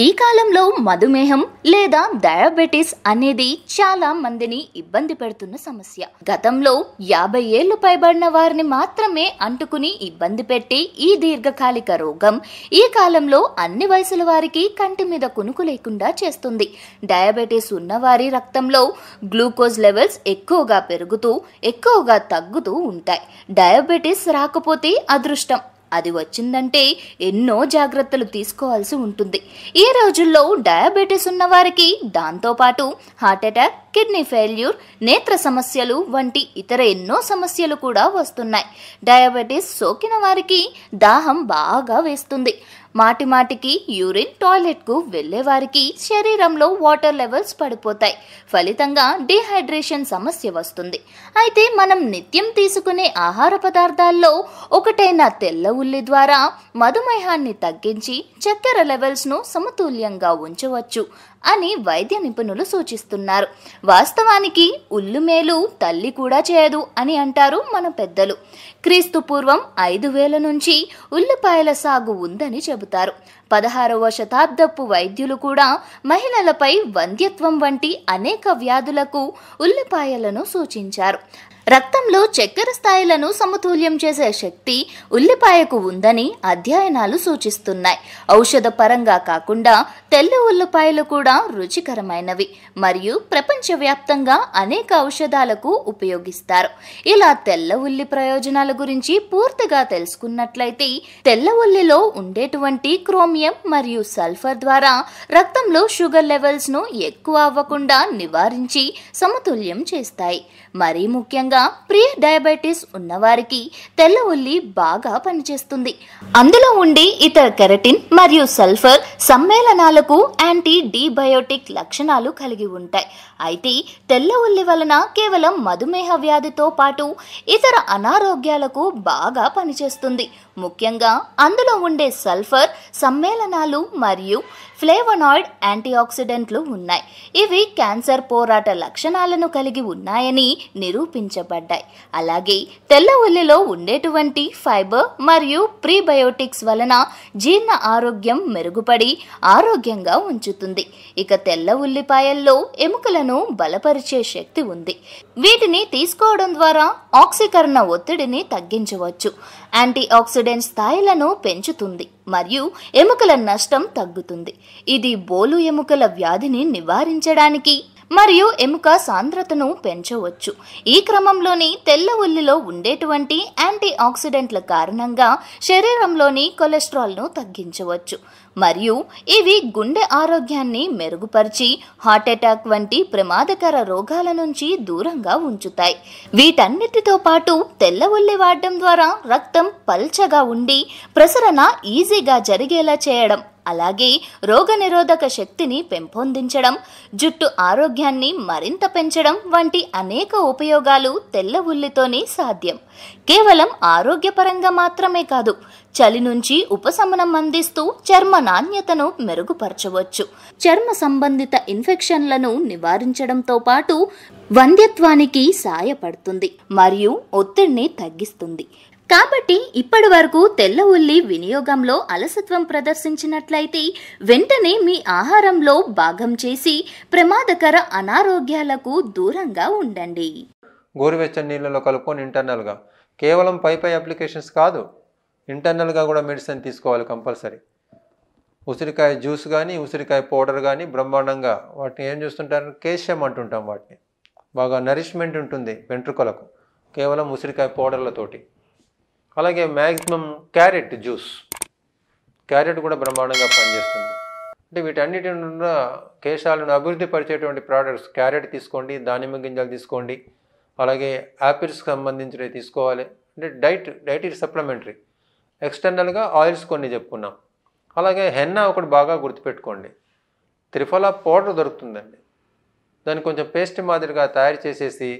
ఈ కాలంలో మధుమేహం లేదా డయాబెటీస్ అనేది చాలా మందిని ఇబ్బంది పెడుతున్న సమస్య గతంలో యాభై ఏళ్లు పైబడిన వారిని మాత్రమే అంటుకుని ఇబ్బంది పెట్టి ఈ దీర్ఘకాలిక రోగం ఈ కాలంలో అన్ని వయసుల వారికి కంటి మీద కునుకు లేకుండా చేస్తుంది డయాబెటీస్ ఉన్నవారి రక్తంలో గ్లూకోజ్ లెవెల్స్ ఎక్కువగా పెరుగుతూ ఎక్కువగా తగ్గుతూ ఉంటాయి డయాబెటీస్ రాకపోతే అదృష్టం అది వచ్చిందంటే ఎన్నో జాగ్రత్తలు తీసుకోవాల్సి ఉంటుంది ఈ రోజుల్లో డయాబెటీస్ ఉన్నవారికి దాంతోపాటు హార్ట్అటాక్ కిడ్నీ ఫెయిల్యూర్ నేత్ర సమస్యలు వంటి ఇతర ఎన్నో సమస్యలు కూడా వస్తున్నాయి డయాబెటీస్ సోకిన వారికి దాహం బాగా వేస్తుంది మాటిమాటికి యూరిన్ టాయిలెట్కు వెళ్ళేవారికి శరీరంలో వాటర్ లెవెల్స్ పడిపోతాయి ఫలితంగా డిహైడ్రేషన్ సమస్య వస్తుంది అయితే మనం నిత్యం తీసుకునే ఆహార పదార్థాల్లో ఒకటైన తెల్ల ఉల్లి ద్వారా మధుమేహాన్ని తగ్గించి చక్కెర లెవెల్స్ను సమతుల్యంగా ఉంచవచ్చు అని వైద్య నిపుణులు సూచిస్తున్నారు వాస్తవానికి ఉల్లుమేలు తల్లి కూడా చేయదు అని అంటారు మన పెద్దలు క్రీస్తు పూర్వం ఐదు వేల నుంచి ఉల్లిపాయల సాగు ఉందని చెబుతారు పదహారవ శతాబ్దపు వైద్యులు కూడా మహిళలపై వంద్యత్వం వంటి అనేక వ్యాధులకు ఉల్లిపాయలను సూచించారు రక్తంలో చక్కెర స్థాయిలను సమతుల్యం చేసే శక్తి ఉల్లిపాయకు ఉందని అధ్యయనాలు సూచిస్తున్నాయి ఔషధ పరంగా కాకుండా తెల్ల ఉల్లిపాయలు కూడా రుచికరమైనవి మరియు ప్రపంచవ్యాప్తంగా అనేక ఔషధాలకు ఉపయోగిస్తారు ఇలా తెల్ల ఉల్లి ప్రయోజనాల గురించి పూర్తిగా తెలుసుకున్నట్లయితే తెల్ల ఉల్లిలో ఉండేటువంటి క్రోమియం మరియు సల్ఫర్ ద్వారా రక్తంలో షుగర్ లెవెల్స్ను ఎక్కువ అవ్వకుండా నివారించి సమతుల్యం చేస్తాయి మరీ ముఖ్యంగా ముఖ్యంగా ప్రీ డయాబెటీస్ ఉన్నవారికి తెల్ల ఉల్లి బాగా పనిచేస్తుంది అందులో ఉండి ఇతర కెరటిన్ మరియు సల్ఫర్ సమ్మేళనాలకు యాంటీ డీబయోటిక్ లక్షణాలు కలిగి ఉంటాయి అయితే తెల్ల ఉల్లి వలన కేవలం మధుమేహ వ్యాధితో పాటు ఇతర అనారోగ్యాలకు బాగా పనిచేస్తుంది ముఖ్యంగా అందులో ఉండే సల్ఫర్ సమ్మేళనాలు మరియు ఫ్లేవనాయిడ్ యాంటీఆక్సిడెంట్లు ఉన్నాయి ఇవి క్యాన్సర్ పోరాట లక్షణాలను కలిగి ఉన్నాయని నిరూపించబడ్డాయి అలాగే తెల్ల ఉల్లిలో ఉండేటువంటి ఫైబర్ మరియు ప్రీబయోటిక్స్ వలన జీర్ణ ఆరోగ్యం మెరుగుపడి ఆరోగ్యంగా ఉంచుతుంది ఇక తెల్ల ఉల్లిపాయల్లో ఎముకలను బలపరిచే శక్తి ఉంది వీటిని తీసుకోవడం ద్వారా ఆక్సీకరణ ఒత్తిడిని తగ్గించవచ్చు యాంటీ ఆంటీఆక్సిడెంట్ స్థాయిలను పెంచుతుంది మరియు ఎముకల నష్టం తగ్గుతుంది ఇది బోలు ఎముకల వ్యాధిని నివారించడానికి మరియు ఎముక సాంద్రతను పెంచవచ్చు ఈ క్రమంలోని తెల్ల ఉల్లిలో ఉండేటువంటి యాంటీ ఆక్సిడెంట్ల కారణంగా శరీరంలోని కొలెస్ట్రాల్ను తగ్గించవచ్చు మరియు ఇవి గుండె ఆరోగ్యాన్ని మెరుగుపరిచి హార్ట్ అటాక్ వంటి ప్రమాదకర రోగాల నుంచి దూరంగా ఉంచుతాయి వీటన్నిటితో పాటు తెల్ల ఉల్లి వాడడం ద్వారా రక్తం పల్చగా ఉండి ప్రసరణ ఈజీగా జరిగేలా చేయడం అలాగే రోగనిరోధక శక్తిని పెంపొందించడం జుట్టు ఆరోగ్యాన్ని మరింత పెంచడం వంటి అనేక ఉపయోగాలు తెల్ల ఉల్లితోనే సాధ్యం కేవలం ఆరోగ్యపరంగా మాత్రమే కాదు చలి నుంచి ఉపశమనం అందిస్తూ చర్మ నాణ్యతను మెరుగుపరచవచ్చు చర్మ సంబంధిత ఇన్ఫెక్షన్లను నివారించడంతో పాటు వంధ్యత్వానికి సాయపడుతుంది మరియు ఒత్తిడిని తగ్గిస్తుంది కాబట్టి ఇప్పటి వరకు తెల్ల ఉల్లి వినియోగంలో అలసత్వం ప్రదర్శించినట్లయితే వెంటనే మీ ఆహారంలో భాగం చేసి ప్రమాదకర అనారోగ్యాలకు దూరంగా ఉండండి గోరువెచ్చని నీళ్ళలో కలుపుకొని ఇంటర్నల్గా కేవలం పై పై అప్లికేషన్స్ కాదు ఇంటర్నల్గా కూడా మెడిసిన్ తీసుకోవాలి కంపల్సరీ ఉసిరికాయ జ్యూస్ కానీ ఉసిరికాయ పౌడర్ కానీ బ్రహ్మాండంగా వాటిని ఏం చూస్తుంటారు కేశ్యం అంటుంటాం వాటిని బాగా నరిష్మెంట్ ఉంటుంది వెంట్రుకలకు కేవలం ఉసిరికాయ పౌడర్లతోటి అలాగే మ్యాక్సిమం క్యారెట్ జ్యూస్ క్యారెట్ కూడా బ్రహ్మాండంగా పనిచేస్తుంది అంటే వీటన్నిటి ఉన్న కేశాలను అభివృద్ధి పరిచేటువంటి ప్రోడక్ట్స్ క్యారెట్ తీసుకోండి దానిమ్మ గింజలు తీసుకోండి అలాగే యాపిల్స్ సంబంధించినవి తీసుకోవాలి అంటే డైట్ డైట్ ఇట్ సప్లిమెంటరీ ఎక్స్టర్నల్గా ఆయిల్స్ కొన్ని చెప్పుకున్నాం అలాగే హెన్నా ఒకటి బాగా గుర్తుపెట్టుకోండి త్రిఫలా పౌడర్ దొరుకుతుందండి దాన్ని కొంచెం పేస్ట్ మాదిరిగా తయారు చేసేసి